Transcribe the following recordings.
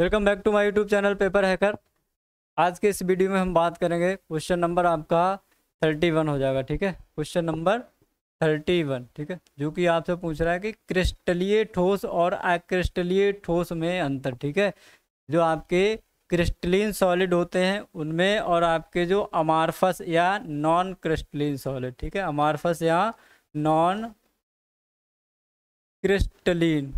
welcome back to my YouTube channel Paper Hacker आज के इस वीडियो में हम बात करेंगे क्वेश्चन नंबर आपका थर्टी वन हो जाएगा ठीक है क्वेश्चन नंबर थर्टी वन ठीक है जो कि आपसे पूछ रहा है कि क्रिस्टलीय ठोस और अक्रिस्टलीय ठोस में अंतर ठीक है जो आपके क्रिस्टलिन सॉलिड होते हैं उनमें और आपके जो अमारफस या नॉन क्रिस्टलिन सॉलिड ठीक है अमारफस या नॉन क्रिस्टलिन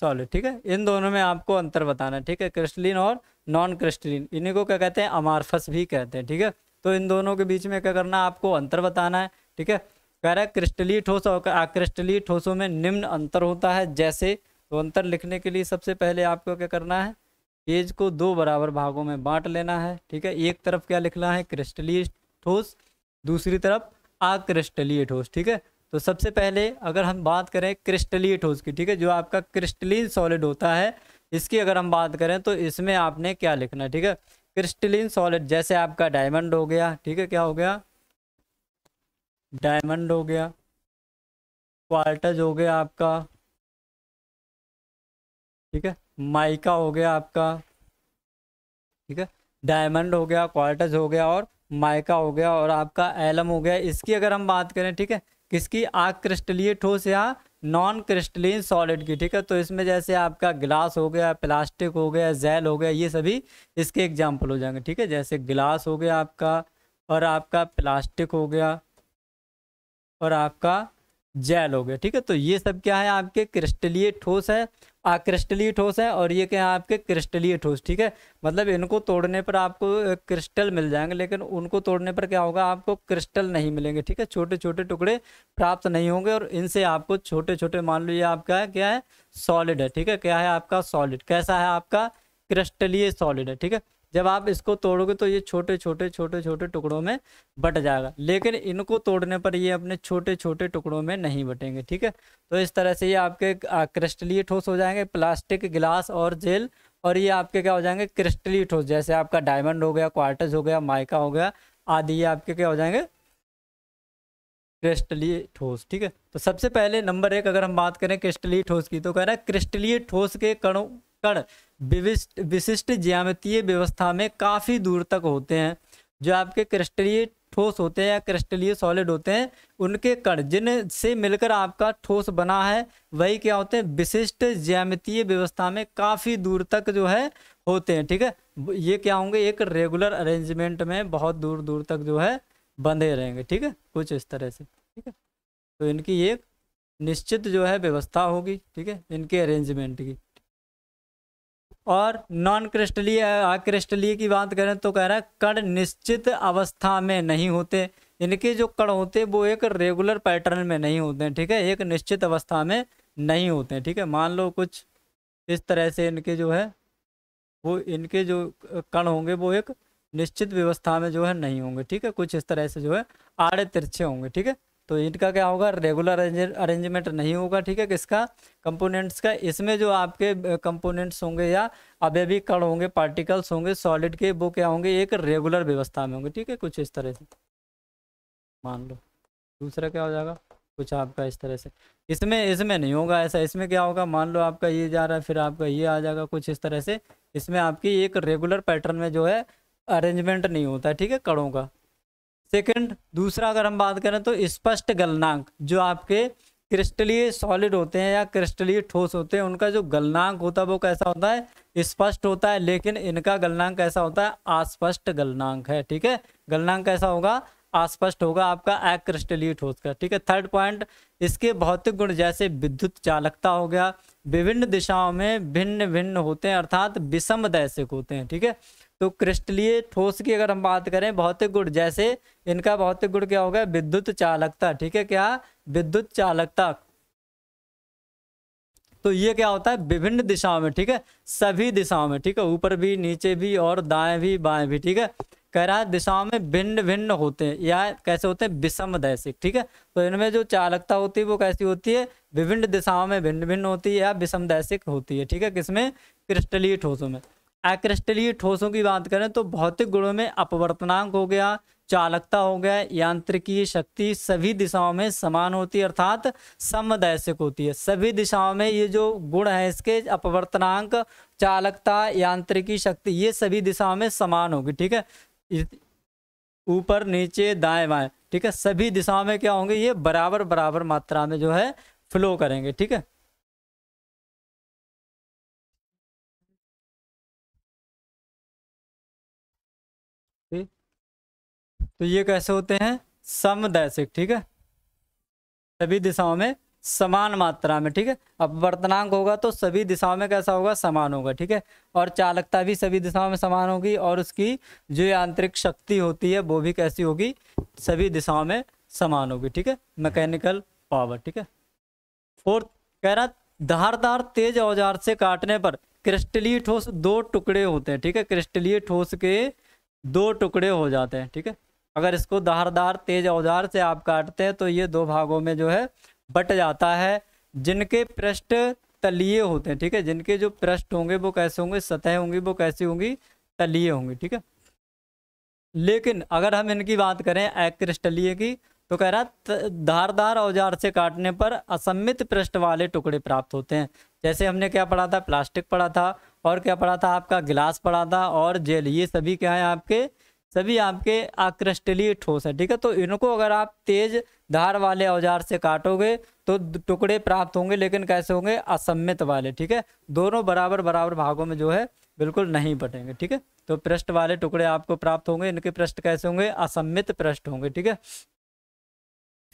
सॉलिड ठीक है इन दोनों में आपको अंतर बताना है ठीक है क्रिस्टलिन और नॉन क्रिस्टलिन इन्हीं को क्या कहते हैं अमार्फस भी कहते हैं ठीक है तो इन दोनों के बीच में क्या करना है आपको अंतर बताना है ठीक है कह रहा है क्रिस्टली ठोस और अक्रिस्टली ठोसों में निम्न अंतर होता है जैसे तो अंतर लिखने के लिए सबसे पहले आपको क्या करना है पेज को दो बराबर भागों में बांट लेना है ठीक है एक तरफ क्या लिखना है क्रिस्टली ठोस दूसरी तरफ आक्रिस्टलीय ठोस ठीक है तो सबसे पहले अगर हम बात करें क्रिस्टली ठोस की ठीक है जो आपका क्रिस्टलीन सॉलिड होता है इसकी अगर हम बात करें तो इसमें आपने क्या लिखना ठीक है क्रिस्टलीन सॉलिड जैसे आपका डायमंड हो गया ठीक है क्या हो गया डायमंड हो गया क्वार्टज हो गया आपका ठीक है माइका हो गया आपका ठीक है डायमंड हो गया क्वार्टज हो गया और माइका हो गया और आपका एलम हो गया इसकी अगर हम बात करें ठीक है किसकी आकृष्टलीय ठोस या नॉन क्रिस्टलीन सॉलिड की ठीक है तो इसमें जैसे आपका ग्लास हो गया प्लास्टिक हो गया जेल हो गया ये सभी इसके एग्जाम्पल हो जाएंगे ठीक है जैसे ग्लास हो गया आपका और आपका प्लास्टिक हो गया और आपका जेल हो गया ठीक है तो ये सब क्या है आपके क्रिस्टलीय ठोस है क्रिस्टलीय ठोस है और ये क्या है आपके क्रिस्टलीय ठोस ठीक है मतलब इनको तोड़ने पर आपको क्रिस्टल मिल जाएंगे लेकिन उनको तोड़ने पर क्या होगा आपको क्रिस्टल नहीं मिलेंगे ठीक है छोटे छोटे टुकड़े प्राप्त नहीं होंगे और इनसे आपको छोटे छोटे मान लो ये आपका है क्या है सॉलिड है ठीक है क्या है आपका सॉलिड कैसा है आपका क्रिस्टलीय सॉलिड है ठीक है जब आप इसको तोड़ोगे तो ये छोटे छोटे छोटे छोटे टुकड़ों में बट जाएगा लेकिन इनको तोड़ने पर ये अपने छोटे छोटे टुकड़ों में नहीं बटेंगे ठीक है तो इस तरह से ये आपके क्रिस्टलीय ठोस हो जाएंगे प्लास्टिक गिलास और जेल और ये आपके क्या हो जाएंगे क्रिस्टली ठोस जैसे आपका डायमंड हो गया क्वार्टज हो गया माइका हो गया आदि ये आपके क्या हो जाएंगे क्रिस्टली ठोस ठीक है तो सबसे पहले नंबर एक अगर हम बात करें क्रिस्टली ठोस की तो कह रहा है क्रिस्टली ठोस के कणों कण विविष्ट विशिष्ट ज्यामितीय व्यवस्था में काफ़ी दूर तक होते हैं जो आपके क्रिस्टलीय ठोस होते हैं या क्रिस्टलीय सॉलिड होते हैं उनके कण जिन से मिलकर आपका ठोस बना है वही क्या होते हैं विशिष्ट ज्यामितीय व्यवस्था में काफ़ी दूर तक जो है होते हैं ठीक है ये क्या होंगे एक रेगुलर अरेंजमेंट में बहुत दूर दूर तक जो है बंधे रहेंगे ठीक है कुछ इस तरह से ठीक है तो इनकी एक निश्चित जो है व्यवस्था होगी ठीक है इनके अरेंजमेंट की और नॉन क्रिस्टलीय अक्रिस्टलीय की बात करें तो कह रहा है कण निश्चित अवस्था में नहीं होते इनके जो कण होते वो एक रेगुलर पैटर्न में नहीं होते हैं ठीक है एक निश्चित अवस्था में नहीं होते हैं ठीक है मान लो कुछ इस तरह से इनके जो है वो इनके जो कण होंगे वो एक निश्चित व्यवस्था में जो है नहीं होंगे ठीक है कुछ इस तरह से जो है आड़े तिरछे होंगे ठीक है तो इनका क्या होगा रेगुलर अरेंजमेंट नहीं होगा ठीक है किसका कंपोनेंट्स का इसमें जो आपके कंपोनेंट्स होंगे या अभी भी कण होंगे पार्टिकल्स होंगे सॉलिड के वो क्या होंगे एक रेगुलर व्यवस्था में होंगे ठीक है कुछ इस तरह से मान लो दूसरा क्या हो जाएगा कुछ आपका इस तरह से इसमें इसमें नहीं होगा ऐसा इसमें क्या होगा मान लो आपका ये जा रहा है फिर आपका ये आ जाएगा कुछ इस तरह से इसमें आपकी एक रेगुलर पैटर्न में जो है अरेंजमेंट नहीं होता है ठीक है कड़ों का सेकंड दूसरा अगर हम बात करें तो स्पष्ट गलनांक जो आपके क्रिस्टलीय सॉलिड होते हैं या क्रिस्टलीय ठोस होते हैं उनका जो गलनांक होता है वो कैसा होता है स्पष्ट होता है लेकिन इनका गलनांक कैसा होता है अस्पष्ट गलनांक है ठीक है गलनांक कैसा होगा अस्पष्ट होगा आपका अक्रिस्टलीय ठोस का ठीक है थर्ड पॉइंट इसके भौतिक गुण जैसे विद्युत चालकता हो गया विभिन्न दिशाओं में भिन्न भिन्न होते हैं अर्थात विषम दैसिक होते हैं ठीक है तो क्रिस्टलीय ठोस की अगर हम बात करें भौतिक गुण जैसे इनका भौतिक गुण क्या होगा विद्युत चालकता ठीक है क्या विद्युत चालकता तो ये क्या होता है विभिन्न दिशाओं में ठीक है सभी दिशाओं में ठीक है ऊपर भी नीचे भी और दाएं भी बाएं भी ठीक है कह रहा है दिशाओं में भिन्न भिन्न होते हैं या कैसे होते हैं विषम दैशिक ठीक है तो इनमें जो चालकता होती है वो कैसी होती है विभिन्न दिशाओं में भिन्न भिन्न होती है या विषम दैशिक होती है ठीक है किसमें क्रिस्टलीय ठोसों में अक्रिस्टलीय ठोसों की बात करें तो भौतिक गुणों में अपवर्तनांक हो गया चालकता हो गया यांत्रिकी शक्ति सभी दिशाओं में समान होती है अर्थात समदैशिक होती है सभी दिशाओं में ये जो गुण है इसके अपवर्तनांक चालकता यांत्रिकी शक्ति ये सभी दिशाओं में समान होगी ठीक है ऊपर नीचे दाएं बाएं ठीक है सभी दिशाओं में क्या होंगे ये बराबर बराबर मात्रा में जो है फ्लो करेंगे ठीक है तो ये कैसे होते हैं समदैशिक ठीक है सभी दिशाओं में समान मात्रा में ठीक है अब वर्तनांक होगा तो सभी दिशाओं में कैसा होगा समान होगा ठीक है और चालकता भी सभी दिशाओं में समान होगी और उसकी जो यांत्रिक शक्ति होती है वो भी कैसी होगी सभी दिशाओं में समान होगी ठीक है मैकेनिकल पावर ठीक है फोर्थ कह रहा धारदार तेज औजार से काटने पर क्रिस्टलीय ठोस दो टुकड़े होते हैं ठीक है क्रिस्टलीय ठोस के दो टुकड़े हो जाते हैं ठीक है अगर इसको धारदार तेज औजार से आप काटते हैं तो ये दो भागों में जो है बट जाता है जिनके पृष्ठ तलिए होते हैं ठीक है जिनके जो पृष्ठ होंगे वो कैसे होंगे सतह होंगी वो कैसी होंगी तलिए होंगी ठीक है लेकिन अगर हम इनकी बात करें अक्रिस्टलीय की तो कह रहा धारदार औजार से काटने पर असमित पृष्ठ वाले टुकड़े प्राप्त होते हैं जैसे हमने क्या पढ़ा था प्लास्टिक पढ़ा था और क्या पढ़ा था आपका गिलास पढ़ा था और जेल ये सभी क्या है आपके सभी आपके आकृष्टलीय ठोस है ठीक है तो इनको अगर आप तेज धार वाले औजार से काटोगे तो टुकड़े प्राप्त होंगे लेकिन कैसे होंगे असम्मित वाले ठीक है दोनों बराबर बराबर भागों में जो है बिल्कुल नहीं बटेंगे ठीक है तो पृष्ठ वाले टुकड़े आपको प्राप्त होंगे इनके पृष्ठ कैसे होंगे असम्मित पृष्ठ होंगे ठीक है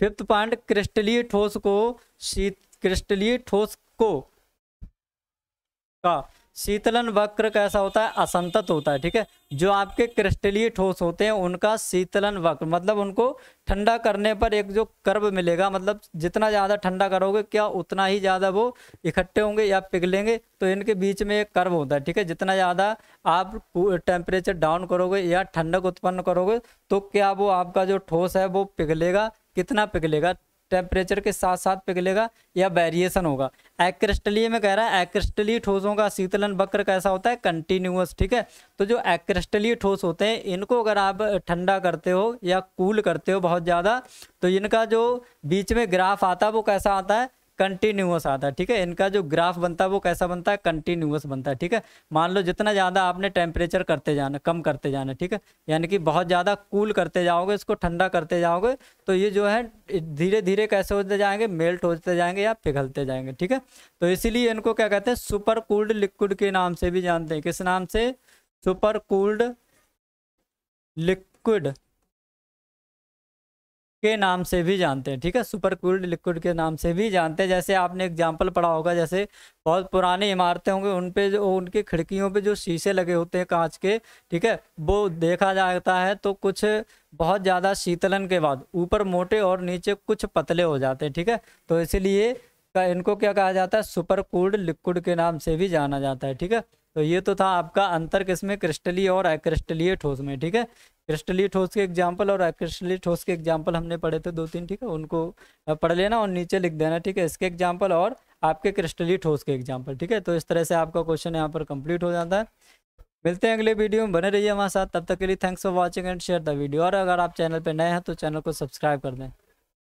फिफ्थ पॉइंट क्रिस्टलीय ठोस को शीत क्रिस्टलीय ठोस को का शीतलन वक्र कैसा होता है असंतत होता है ठीक है जो आपके क्रिस्टलीय ठोस होते हैं उनका शीतलन वक्र मतलब उनको ठंडा करने पर एक जो कर्व मिलेगा मतलब जितना ज़्यादा ठंडा करोगे क्या उतना ही ज़्यादा वो इकट्ठे होंगे या पिघलेंगे तो इनके बीच में एक कर्व होता है ठीक है जितना ज़्यादा आप टेम्परेचर डाउन करोगे या ठंडक उत्पन्न करोगे तो क्या वो आपका जो ठोस है वो पिघलेगा कितना पिघलेगा टेम्परेचर के साथ साथ पिघलेगा या वेरिएशन होगा एक्रिस्टलीय में कह रहा है एक्रिस्टलीय ठोसों का शीतलन वक्र कैसा होता है कंटिन्यूस ठीक है तो जो एक्रिस्टली ठोस होते हैं इनको अगर आप ठंडा करते हो या कूल करते हो बहुत ज़्यादा तो इनका जो बीच में ग्राफ आता है वो कैसा आता है कंटिन्यूस आता है ठीक है इनका जो ग्राफ बनता है वो कैसा बनता है कंटिन्यूस बनता है ठीक है मान लो जितना ज़्यादा आपने टेम्परेचर करते जाना कम करते जाना ठीक है यानी कि बहुत ज़्यादा कूल करते जाओगे इसको ठंडा करते जाओगे तो ये जो है धीरे धीरे कैसे होते जाएंगे मेल्ट होते जाएंगे या पिघलते जाएंगे ठीक है तो इसीलिए इनको क्या कहते हैं सुपर कूल्ड लिक्विड के नाम से भी जानते हैं किस नाम से सुपर कूल्ड लिक्विड के नाम से भी जानते हैं ठीक है सुपर कूल्ड लिक्विड के नाम से भी जानते हैं जैसे आपने एग्जाम्पल पढ़ा होगा जैसे बहुत पुरानी इमारतें होंगी उन पे जो उनकी खिड़कियों पे जो शीशे लगे होते हैं कांच के ठीक है वो देखा जाता है तो कुछ बहुत ज़्यादा शीतलन के बाद ऊपर मोटे और नीचे कुछ पतले हो जाते हैं ठीक है तो इसीलिए इनको क्या कहा जाता है सुपर कूल्ड लिक्विड के नाम से भी जाना जाता है ठीक है तो ये तो था आपका अंतर किसमें क्रिस्टलीय और अक्रिस्टलीय ठोस में ठीक है क्रिस्टली ठोस के एग्जाम्पल और अक्रिस्टली ठोस के एग्जाम्पल हमने पढ़े थे दो तीन ठीक है उनको पढ़ लेना और नीचे लिख देना ठीक है इसके एग्जाम्पल और आपके क्रिस्टली ठोस के एग्जाम्पल ठीक है तो इस तरह से आपका क्वेश्चन यहाँ पर कंप्लीट हो जाता है मिलते हैं अगले वीडियो में बने रहिए हमारे साथ तब तक के लिए thanks for watching and share the video और अगर आप चैनल पर नए हैं तो चैनल को सब्सक्राइब कर दें